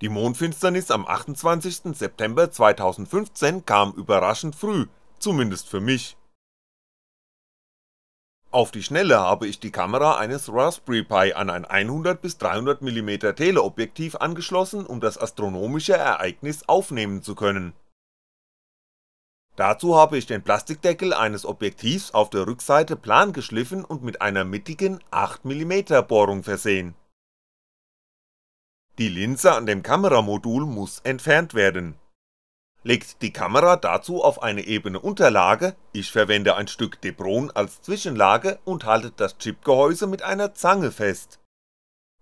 Die Mondfinsternis am 28. September 2015 kam überraschend früh, zumindest für mich. Auf die Schnelle habe ich die Kamera eines Raspberry Pi an ein 100-300mm Teleobjektiv angeschlossen, um das astronomische Ereignis aufnehmen zu können. Dazu habe ich den Plastikdeckel eines Objektivs auf der Rückseite plan geschliffen und mit einer mittigen 8mm Bohrung versehen die Linse an dem Kameramodul muss entfernt werden. Legt die Kamera dazu auf eine ebene Unterlage, ich verwende ein Stück Debron als Zwischenlage und haltet das Chipgehäuse mit einer Zange fest.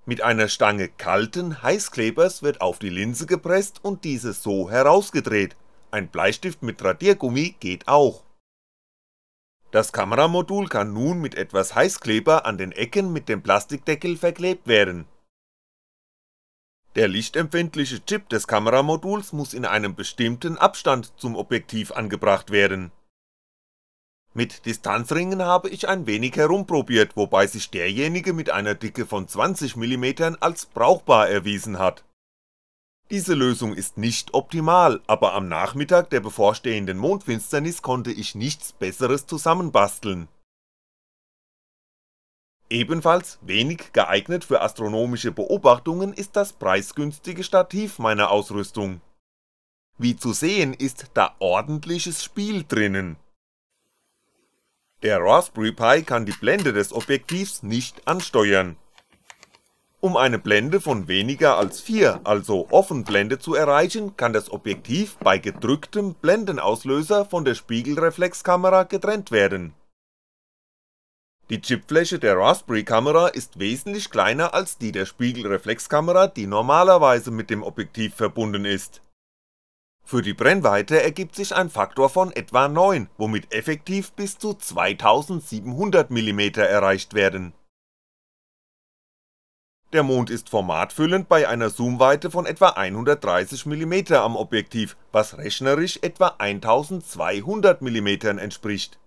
Mit einer Stange kalten Heißklebers wird auf die Linse gepresst und diese so herausgedreht, ein Bleistift mit Radiergummi geht auch. Das Kameramodul kann nun mit etwas Heißkleber an den Ecken mit dem Plastikdeckel verklebt werden der lichtempfindliche Chip des Kameramoduls muss in einem bestimmten Abstand zum Objektiv angebracht werden. Mit Distanzringen habe ich ein wenig herumprobiert, wobei sich derjenige mit einer Dicke von 20mm als brauchbar erwiesen hat. Diese Lösung ist nicht optimal, aber am Nachmittag der bevorstehenden Mondfinsternis konnte ich nichts besseres zusammenbasteln Ebenfalls wenig geeignet für astronomische Beobachtungen ist das preisgünstige Stativ meiner Ausrüstung. Wie zu sehen ist da ordentliches Spiel drinnen. Der Raspberry Pi kann die Blende des Objektivs nicht ansteuern. Um eine Blende von weniger als 4, also Offenblende zu erreichen, kann das Objektiv bei gedrücktem Blendenauslöser von der Spiegelreflexkamera getrennt werden die Chipfläche der Raspberry-Kamera ist wesentlich kleiner als die der Spiegelreflexkamera, die normalerweise mit dem Objektiv verbunden ist. Für die Brennweite ergibt sich ein Faktor von etwa 9, womit effektiv bis zu 2700mm erreicht werden. Der Mond ist formatfüllend bei einer Zoomweite von etwa 130mm am Objektiv, was rechnerisch etwa 1200mm entspricht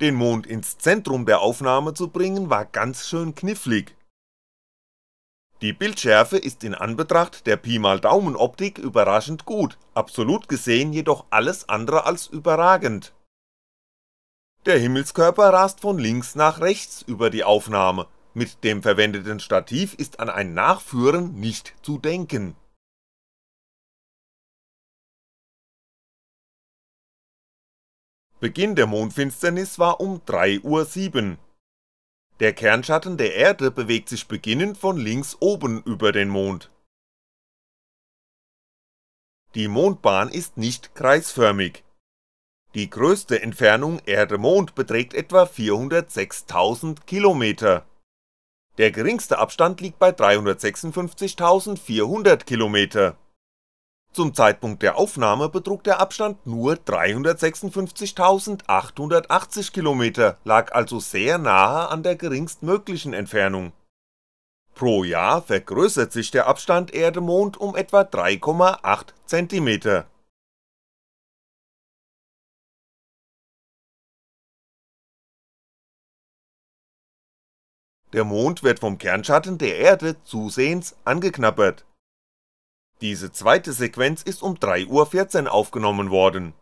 den Mond ins Zentrum der Aufnahme zu bringen war ganz schön knifflig. Die Bildschärfe ist in Anbetracht der Pi mal Daumen Optik überraschend gut, absolut gesehen jedoch alles andere als überragend. Der Himmelskörper rast von links nach rechts über die Aufnahme, mit dem verwendeten Stativ ist an ein Nachführen nicht zu denken Beginn der Mondfinsternis war um 3.07 Uhr. Der Kernschatten der Erde bewegt sich beginnend von links oben über den Mond. Die Mondbahn ist nicht kreisförmig. Die größte Entfernung Erde-Mond beträgt etwa 406.000 Kilometer. Der geringste Abstand liegt bei 356.400 Kilometer zum Zeitpunkt der Aufnahme betrug der Abstand nur 356.880 km, lag also sehr nahe an der geringstmöglichen Entfernung. Pro Jahr vergrößert sich der Abstand Erde-Mond um etwa 3,8 cm. Der Mond wird vom Kernschatten der Erde zusehends angeknappert. Diese zweite Sequenz ist um 3.14 Uhr aufgenommen worden.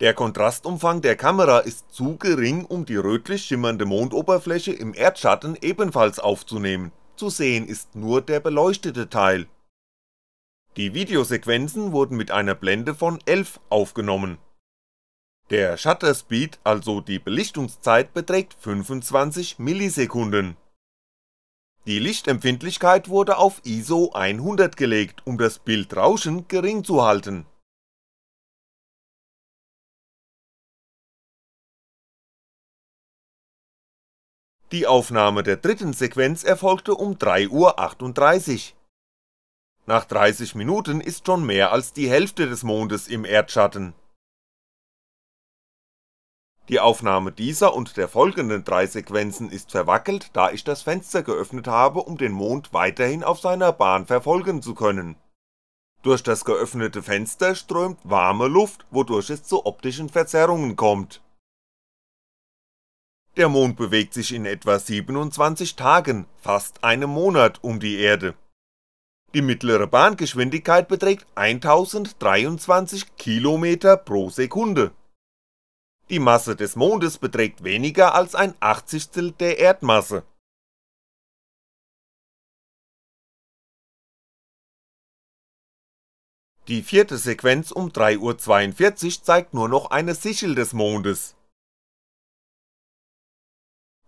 Der Kontrastumfang der Kamera ist zu gering, um die rötlich schimmernde Mondoberfläche im Erdschatten ebenfalls aufzunehmen, zu sehen ist nur der beleuchtete Teil. Die Videosequenzen wurden mit einer Blende von 11 aufgenommen. Der Shutter Speed, also die Belichtungszeit, beträgt 25 Millisekunden die Lichtempfindlichkeit wurde auf ISO 100 gelegt, um das Bildrauschen gering zu halten Die Aufnahme der dritten Sequenz erfolgte um 3.38 Uhr. Nach 30 Minuten ist schon mehr als die Hälfte des Mondes im Erdschatten die Aufnahme dieser und der folgenden drei Sequenzen ist verwackelt, da ich das Fenster geöffnet habe, um den Mond weiterhin auf seiner Bahn verfolgen zu können. Durch das geöffnete Fenster strömt warme Luft, wodurch es zu optischen Verzerrungen kommt. Der Mond bewegt sich in etwa 27 Tagen, fast einem Monat, um die Erde. Die mittlere Bahngeschwindigkeit beträgt 1023 km pro Sekunde die Masse des Mondes beträgt weniger als ein Achtzigstel der Erdmasse Die vierte Sequenz um 3.42 Uhr zeigt nur noch eine Sichel des Mondes.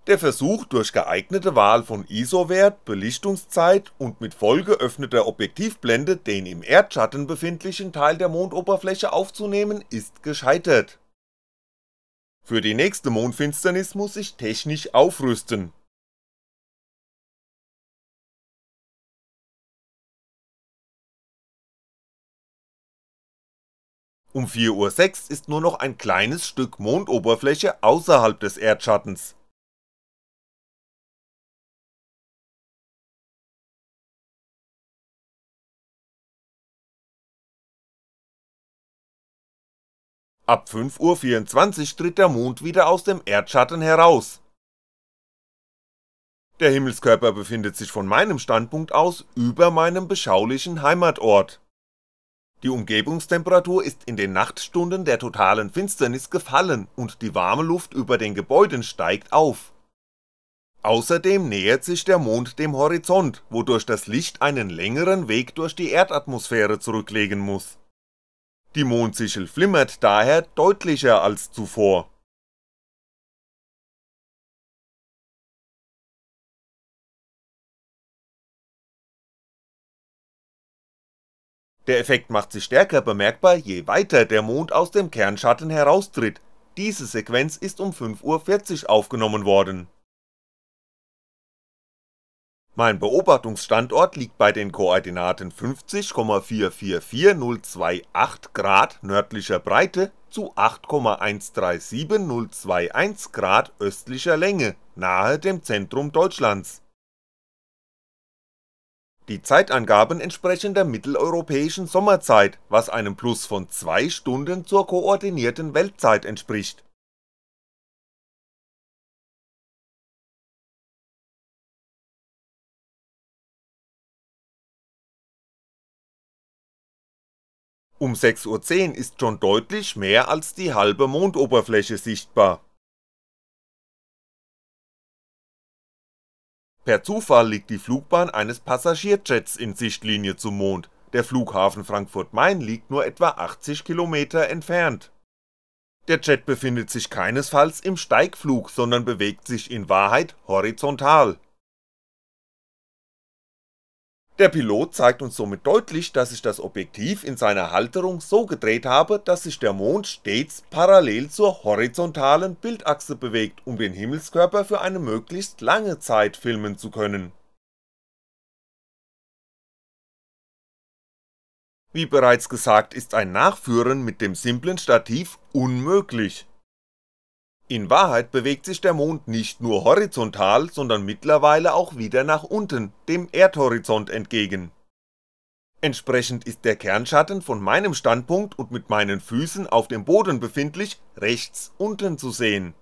Der Versuch durch geeignete Wahl von ISO-Wert, Belichtungszeit und mit vollgeöffneter Objektivblende den im Erdschatten befindlichen Teil der Mondoberfläche aufzunehmen ist gescheitert für die nächste Mondfinsternis muss ich technisch aufrüsten Um 4.06 Uhr ist nur noch ein kleines Stück Mondoberfläche außerhalb des Erdschattens Ab 5.24 Uhr tritt der Mond wieder aus dem Erdschatten heraus. Der Himmelskörper befindet sich von meinem Standpunkt aus über meinem beschaulichen Heimatort. Die Umgebungstemperatur ist in den Nachtstunden der totalen Finsternis gefallen und die warme Luft über den Gebäuden steigt auf. Außerdem nähert sich der Mond dem Horizont, wodurch das Licht einen längeren Weg durch die Erdatmosphäre zurücklegen muss die Mondsichel flimmert daher deutlicher als zuvor Der Effekt macht sich stärker bemerkbar, je weiter der Mond aus dem Kernschatten heraustritt, diese Sequenz ist um 5.40 Uhr aufgenommen worden mein Beobachtungsstandort liegt bei den Koordinaten 50,444028 Grad nördlicher Breite zu 8,137021 Grad östlicher Länge nahe dem Zentrum Deutschlands. Die Zeitangaben entsprechen der mitteleuropäischen Sommerzeit, was einem Plus von zwei Stunden zur koordinierten Weltzeit entspricht Um 6.10 Uhr ist schon deutlich mehr als die halbe Mondoberfläche sichtbar. Per Zufall liegt die Flugbahn eines Passagierjets in Sichtlinie zum Mond, der Flughafen Frankfurt Main liegt nur etwa 80 Kilometer entfernt. Der Jet befindet sich keinesfalls im Steigflug, sondern bewegt sich in Wahrheit horizontal der Pilot zeigt uns somit deutlich, dass ich das Objektiv in seiner Halterung so gedreht habe, dass sich der Mond stets parallel zur horizontalen Bildachse bewegt, um den Himmelskörper für eine möglichst lange Zeit filmen zu können. Wie bereits gesagt ist ein Nachführen mit dem simplen Stativ unmöglich in Wahrheit bewegt sich der Mond nicht nur horizontal, sondern mittlerweile auch wieder nach unten, dem Erdhorizont entgegen. Entsprechend ist der Kernschatten von meinem Standpunkt und mit meinen Füßen auf dem Boden befindlich rechts unten zu sehen.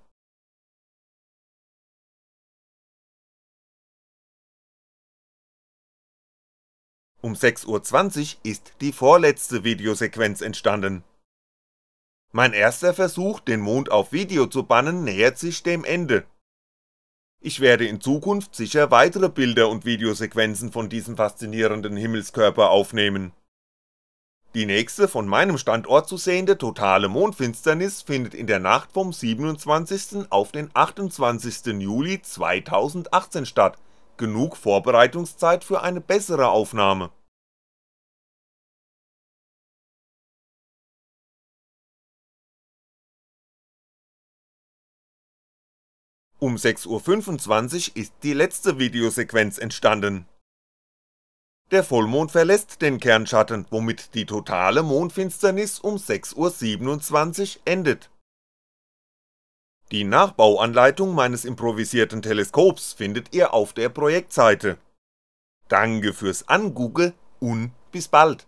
Um 6.20 Uhr ist die vorletzte Videosequenz entstanden mein erster Versuch, den Mond auf Video zu bannen, nähert sich dem Ende. Ich werde in Zukunft sicher weitere Bilder und Videosequenzen von diesem faszinierenden Himmelskörper aufnehmen. Die nächste von meinem Standort zu sehende totale Mondfinsternis findet in der Nacht vom 27. auf den 28. Juli 2018 statt, genug Vorbereitungszeit für eine bessere Aufnahme Um 6.25 Uhr ist die letzte Videosequenz entstanden. Der Vollmond verlässt den Kernschatten, womit die totale Mondfinsternis um 6.27 Uhr endet. Die Nachbauanleitung meines improvisierten Teleskops findet ihr auf der Projektseite. Danke fürs Angugge und bis bald!